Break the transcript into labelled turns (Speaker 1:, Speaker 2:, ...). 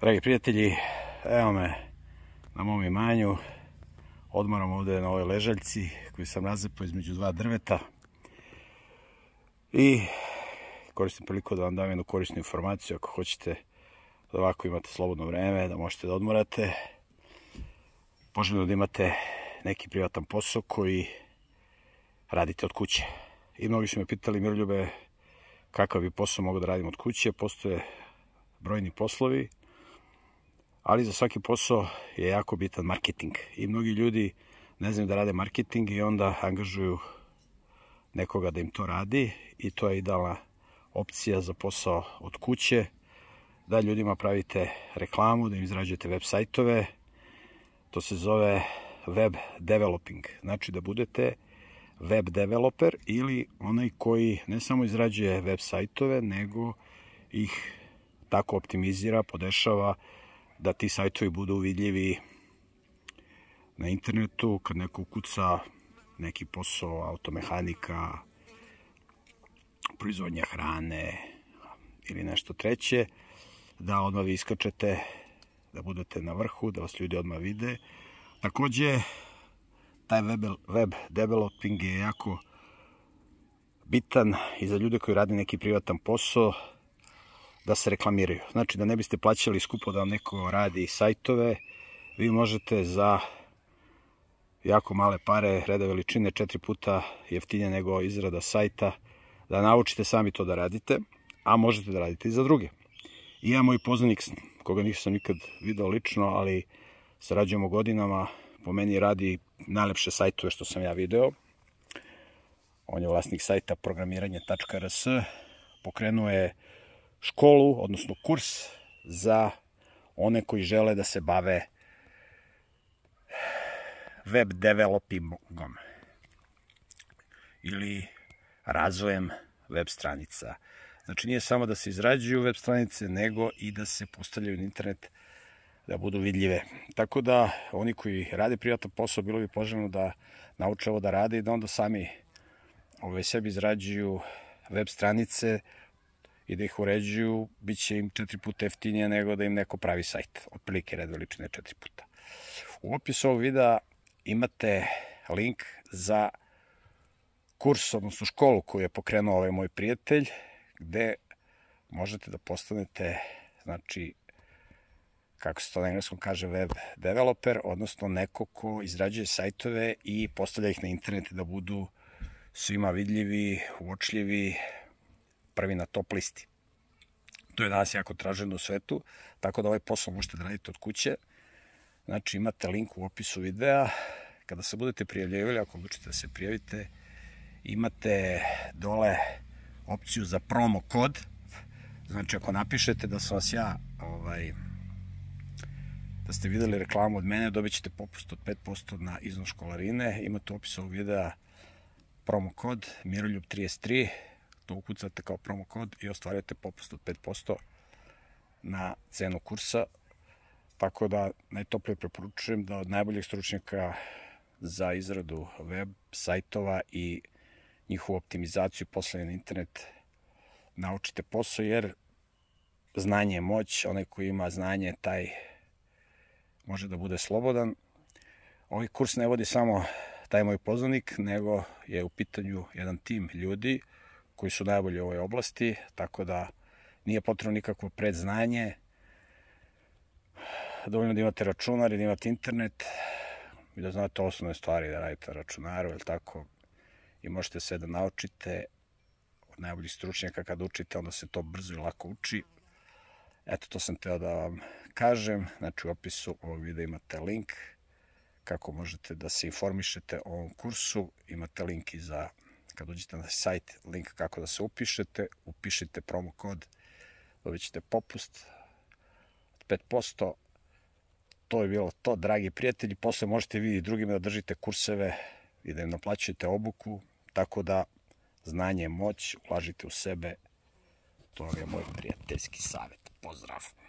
Speaker 1: Dragi prijatelji, evo me na mom imanju. Odmaram ovde na ovoj ležaljci koju sam razepao između dva drveta. I koristim priliku da vam dam jednu korisnu informaciju ako hoćete da ovako imate slobodno vreme, da možete da odmorate. Poželjno da imate neki privatan posao koji radite od kuće. I mnogi su me pitali, Mirljube, kakav bi posao mogao da radim od kuće. Postoje brojni poslovi ali za svaki posao je jako bitan marketing. I mnogi ljudi ne znaju da rade marketing i onda angažuju nekoga da im to radi i to je idealna opcija za posao od kuće, da ljudima pravite reklamu, da im izrađujete web sajtove, to se zove web developing, znači da budete web developer ili onaj koji ne samo izrađuje web sajtove, nego ih tako optimizira, podešava, da ti sajtovi budu vidljivi na internetu, kad neko ukuca neki posao automehanika, proizvodnja hrane ili nešto treće, da odmah vi iskačete, da budete na vrhu, da vas ljudi odmah vide. Takođe, taj web, web developing je jako bitan i za ljude koji rade neki privatan posao, da se reklamiraju. Znači da ne biste plaćali skupo da vam neko radi sajtove, vi možete za jako male pare, reda veličine, četiri puta jeftinje nego izrada sajta, da naučite sami to da radite, a možete da radite i za druge. I ja, moj poznanik, koga nisam nikad video lično, ali sarađujemo godinama, po meni radi najlepše sajtove što sam ja video. On je vlasnik sajta programiranje.rs, pokrenuo je školu, odnosno kurs za one koji žele da se bave web developingom ili razvojem web stranica. Znači nije samo da se izrađuju web stranice, nego i da se postavljaju na internet da budu vidljive. Tako da oni koji rade privatno posao, bilo bi poželjno da nauče ovo da rade i da onda sami ove, ovaj, sebi izrađuju web stranice i da ih uređuju, bit će im četiri puta jeftinije nego da im neko pravi sajt. Otprilike red veličine četiri puta. U opisu ovog videa imate link za kurs, odnosno školu koju je pokrenuo ovaj moj prijatelj, gde možete da postanete, znači, kako se to na engleskom kaže, web developer, odnosno neko ko izrađuje sajtove i postavlja ih na internet da budu svima vidljivi, uočljivi, prvi na top listi. To je danas jako traženo u svetu, tako da ovaj posao možete da radite od kuće. Znači imate link u opisu videa. Kada se budete prijavljivali, ako odlučite da se prijavite, imate dole opciju za promo kod. Znači ako napišete da sam vas ja ovaj, da ste videli reklamu od mene, dobit ćete popust od 5% na iznos školarine. Imate u opisu ovog videa promo kod miroljub33 to ukucate kao promo kod i ostvarujete popust od 5% na cenu kursa. Tako da najtoplije preporučujem da od najboljih stručnjaka za izradu web sajtova i njihovu optimizaciju poslednje na internet naučite posao, jer znanje je moć, onaj koji ima znanje, taj može da bude slobodan. Ovaj kurs ne vodi samo taj moj poznanik, nego je u pitanju jedan tim ljudi koji su najbolji u ovoj oblasti, tako da nije potrebno nikakvo predznanje, dovoljno da imate računar i da imate internet i da znate osnovne stvari da radite računaru, ili tako, i možete sve da naučite od najboljih stručnjaka kada učite, onda se to brzo i lako uči. Eto, to sam teo da vam kažem, znači u opisu ovog videa imate link kako možete da se informišete o ovom kursu, imate link i za Kad uđete na sajt, link kako da se upišete, upišite promo kod, dobit ćete popust od 5%. To je bilo to, dragi prijatelji. Posle možete vi i drugim da držite kurseve i da im naplaćujete obuku, tako da znanje je moć, ulažite u sebe. To je moj prijateljski savjet. Pozdrav!